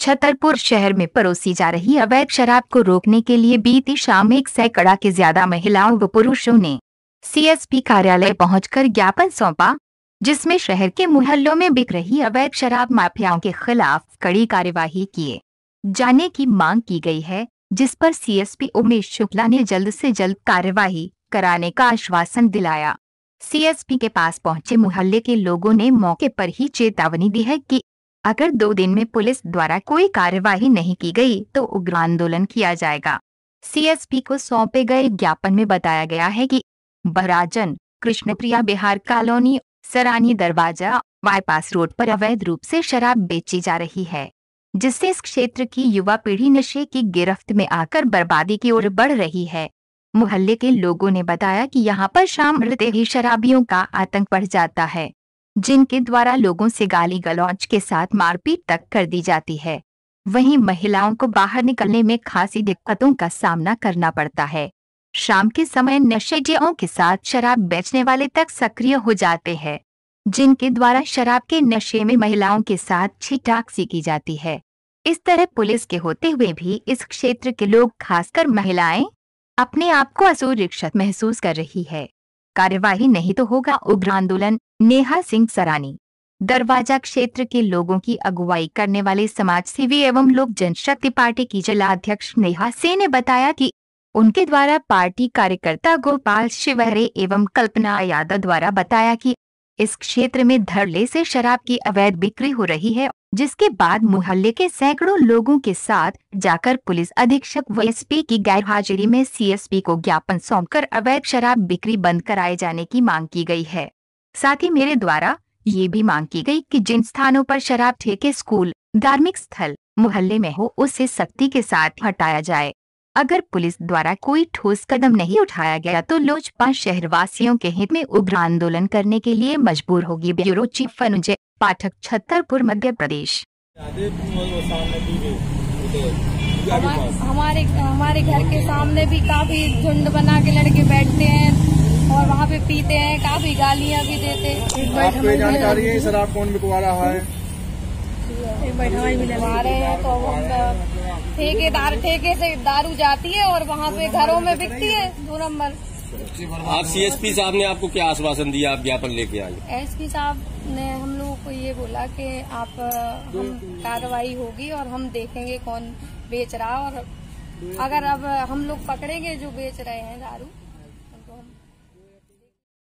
छतरपुर शहर में परोसी जा रही अवैध शराब को रोकने के लिए बीती शाम एक सैकड़ा के ज्यादा महिलाओं व पुरुषों ने सीएसपी कार्यालय पहुंचकर ज्ञापन सौंपा जिसमें शहर के मोहल्लों में बिक रही अवैध शराब माफियाओं के खिलाफ कड़ी कार्यवाही किए जाने की मांग की गई है जिस पर सीएसपी उमेश शुक्ला ने जल्द से जल्द कार्यवाही कराने का आश्वासन दिलाया सीएसपी के पास पहुंचे मोहल्ले के लोगों ने मौके पर ही चेतावनी दी है कि अगर दो दिन में पुलिस द्वारा कोई कार्यवाही नहीं की गई तो उग्र आंदोलन किया जाएगा सीएसपी को सौंपे गए ज्ञापन में बताया गया है कि बहराजन कृष्णप्रिया बिहार कॉलोनी सरानी दरवाजा बाईपास रोड पर अवैध रूप से शराब बेची जा रही है जिससे इस क्षेत्र की युवा पीढ़ी नशे की गिरफ्त में आकर बर्बादी की ओर बढ़ रही है मोहल्ले के लोगों ने बताया कि यहाँ पर शाम रहते ही शराबियों का आतंक बढ़ जाता है जिनके द्वारा लोगों से गाली गलौज के साथ मारपीट तक कर दी जाती है वहीं महिलाओं को बाहर निकलने में खासी दिक्कतों का सामना करना पड़ता है शाम के समय नशेडियों के साथ शराब बेचने वाले तक सक्रिय हो जाते हैं जिनके द्वारा शराब के नशे में महिलाओं के साथ छिटाक्सी की जाती है इस तरह पुलिस के होते हुए भी इस क्षेत्र के लोग खासकर महिलाएं अपने आप को असुरक्षित महसूस कर रही है कार्यवाही नहीं तो होगा उग्र आंदोलन नेहा सिंह सरानी दरवाजा क्षेत्र के लोगों की अगुवाई करने वाले समाज सेवी एवं लोक जनशक्ति पार्टी की जिलाध्यक्ष नेहा सिंह ने बताया कि उनके द्वारा पार्टी कार्यकर्ता गोपाल शिवहरे एवं कल्पना यादव द्वारा बताया कि इस क्षेत्र में धरले से शराब की अवैध बिक्री हो रही है जिसके बाद मोहल्ले के सैकड़ों लोगों के साथ जाकर पुलिस अधीक्षक व एस की गैरहाजिरी में सीएसपी को ज्ञापन सौंपकर अवैध शराब बिक्री बंद कराए जाने की मांग की गई है साथ ही मेरे द्वारा ये भी मांग की गई कि जिन स्थानों पर शराब ठेके स्कूल धार्मिक स्थल मोहल्ले में हो उसे सख्ती के साथ हटाया जाए अगर पुलिस द्वारा कोई ठोस कदम नहीं उठाया गया तो लोजपा शहरवासियों के हित में उग्र आंदोलन करने के लिए मजबूर होगी ब्यूरो चीफ अनुजय पाठक छतरपुर मध्य प्रदेश हमारे हमारे घर के सामने भी काफी झुंड बना के लड़के बैठते हैं और वहाँ पे पीते हैं काफी गालियाँ भी देते हैं जानकारी है शराब कौन बिकवा रहा है हैं तो हम ठेकेदार ठेके से दारू जाती है और वहाँ पे घरों में बिकती है दो नंबर आप सीएसपी साहब ने आपको क्या आश्वासन दिया आप ज्ञापन लेके आए एसपी साहब ने हम लोगों को ये बोला कि आप हम कार्रवाई होगी और हम देखेंगे कौन बेच रहा और अगर अब हम लोग पकड़ेंगे जो बेच रहे हैं दारू